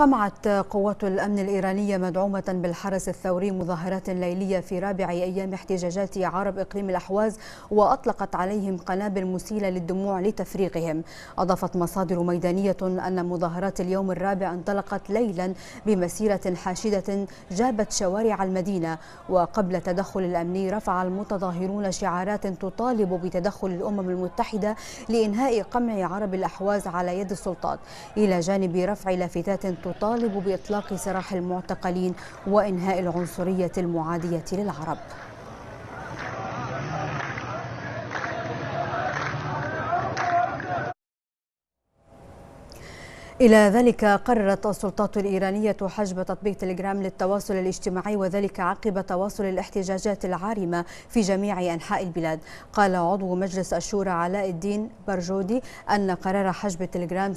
قمعت قوات الأمن الإيرانية مدعومة بالحرس الثوري مظاهرات ليلية في رابع أيام احتجاجات عرب إقليم الأحواز وأطلقت عليهم قنابل مسيلة للدموع لتفريغهم أضافت مصادر ميدانية أن مظاهرات اليوم الرابع انطلقت ليلا بمسيرة حاشدة جابت شوارع المدينة وقبل التدخل الأمني رفع المتظاهرون شعارات تطالب بتدخل الأمم المتحدة لإنهاء قمع عرب الأحواز على يد السلطات إلى جانب رفع لافتات تطالب باطلاق سراح المعتقلين وانهاء العنصريه المعاديه للعرب إلى ذلك قررت السلطات الإيرانية حجب تطبيق تليجرام للتواصل الاجتماعي وذلك عقب تواصل الاحتجاجات العارمة في جميع أنحاء البلاد قال عضو مجلس الشورى علاء الدين برجودي أن قرار حجب تليجرام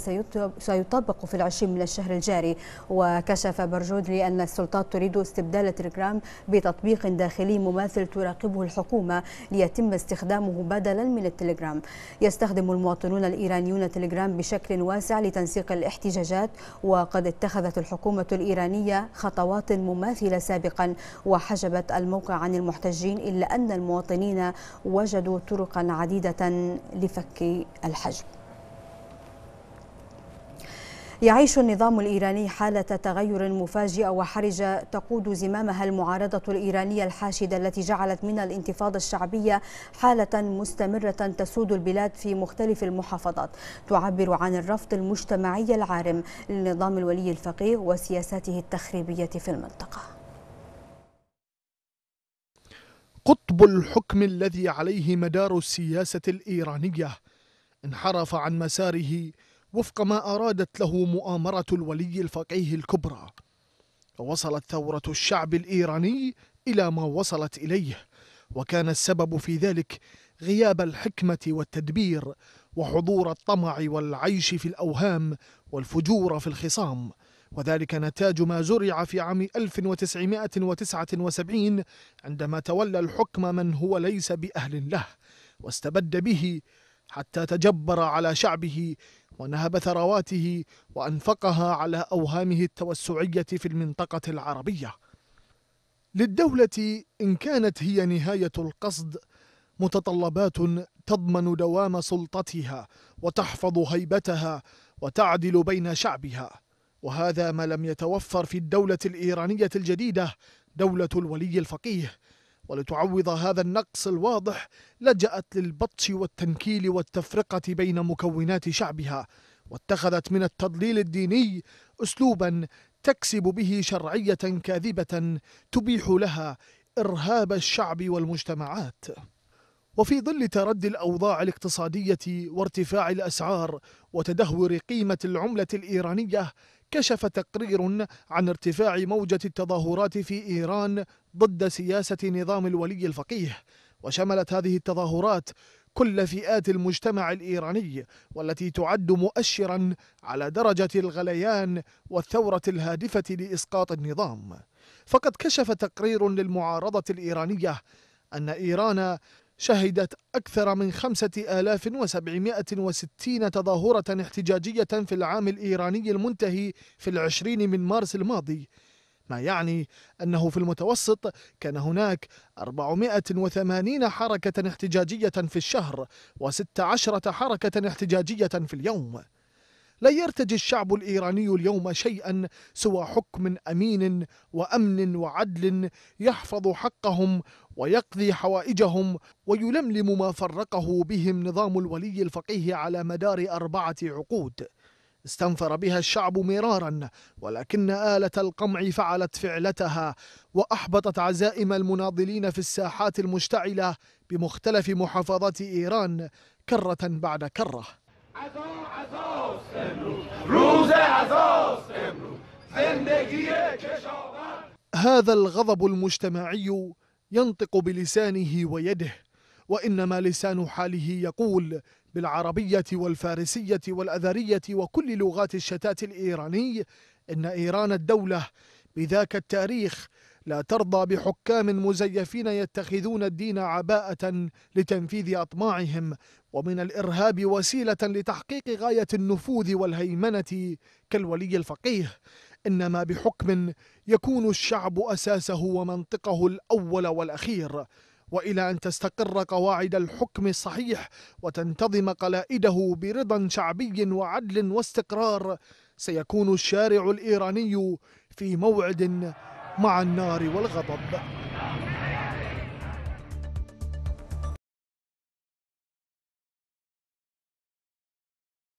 سيطبق في العشرين من الشهر الجاري وكشف برجودي أن السلطات تريد استبدال تليجرام بتطبيق داخلي مماثل تراقبه الحكومة ليتم استخدامه بدلا من التليجرام يستخدم المواطنون الإيرانيون تليجرام بشكل واسع لتنسيق الاحتجاجات الاحتجاجات وقد اتخذت الحكومة الإيرانية خطوات مماثلة سابقا وحجبت الموقع عن المحتجين إلا أن المواطنين وجدوا طرقا عديدة لفك الحجب يعيش النظام الإيراني حالة تغير مفاجئة وحرجة تقود زمامها المعارضة الإيرانية الحاشدة التي جعلت من الانتفاضة الشعبية حالة مستمرة تسود البلاد في مختلف المحافظات تعبر عن الرفض المجتمعي العارم للنظام الولي الفقيه وسياساته التخريبية في المنطقة قطب الحكم الذي عليه مدار السياسة الإيرانية انحرف عن مساره وفق ما أرادت له مؤامرة الولي الفقيه الكبرى ووصلت ثورة الشعب الإيراني إلى ما وصلت إليه وكان السبب في ذلك غياب الحكمة والتدبير وحضور الطمع والعيش في الأوهام والفجور في الخصام وذلك نتاج ما زرع في عام 1979 عندما تولى الحكم من هو ليس بأهل له واستبد به حتى تجبر على شعبه ونهب ثرواته وأنفقها على أوهامه التوسعية في المنطقة العربية للدولة إن كانت هي نهاية القصد متطلبات تضمن دوام سلطتها وتحفظ هيبتها وتعدل بين شعبها وهذا ما لم يتوفر في الدولة الإيرانية الجديدة دولة الولي الفقيه ولتعوض هذا النقص الواضح لجأت للبطش والتنكيل والتفرقة بين مكونات شعبها واتخذت من التضليل الديني أسلوبا تكسب به شرعية كاذبة تبيح لها إرهاب الشعب والمجتمعات وفي ظل تردي الأوضاع الاقتصادية وارتفاع الأسعار وتدهور قيمة العملة الإيرانية كشف تقرير عن ارتفاع موجة التظاهرات في إيران ضد سياسة نظام الولي الفقيه وشملت هذه التظاهرات كل فئات المجتمع الإيراني والتي تعد مؤشرا على درجة الغليان والثورة الهادفة لإسقاط النظام فقد كشف تقرير للمعارضة الإيرانية أن إيران شهدت أكثر من 5760 تظاهرة احتجاجية في العام الإيراني المنتهي في العشرين من مارس الماضي ما يعني أنه في المتوسط كان هناك 480 حركة احتجاجية في الشهر و16 حركة احتجاجية في اليوم لا يرتجي الشعب الايراني اليوم شيئا سوى حكم امين وامن وعدل يحفظ حقهم ويقضي حوائجهم ويلملم ما فرقه بهم نظام الولي الفقيه على مدار اربعه عقود استنفر بها الشعب مرارا ولكن آلة القمع فعلت فعلتها وأحبطت عزائم المناضلين في الساحات المشتعلة بمختلف محافظات إيران كرة بعد كرة عزو عزو عزاست روز عزاست زندگی هذا الغضب المجتمعي ينطق بلسانه ويده وإنما لسان حاله يقول بالعربية والفارسية والأذرية وكل لغات الشتات الإيراني إن إيران الدولة بذاك التاريخ لا ترضى بحكام مزيفين يتخذون الدين عباءة لتنفيذ أطماعهم ومن الإرهاب وسيلة لتحقيق غاية النفوذ والهيمنة كالولي الفقيه إنما بحكم يكون الشعب أساسه ومنطقه الأول والأخير والى ان تستقر قواعد الحكم الصحيح وتنتظم قلائده برضا شعبي وعدل واستقرار سيكون الشارع الايراني في موعد مع النار والغضب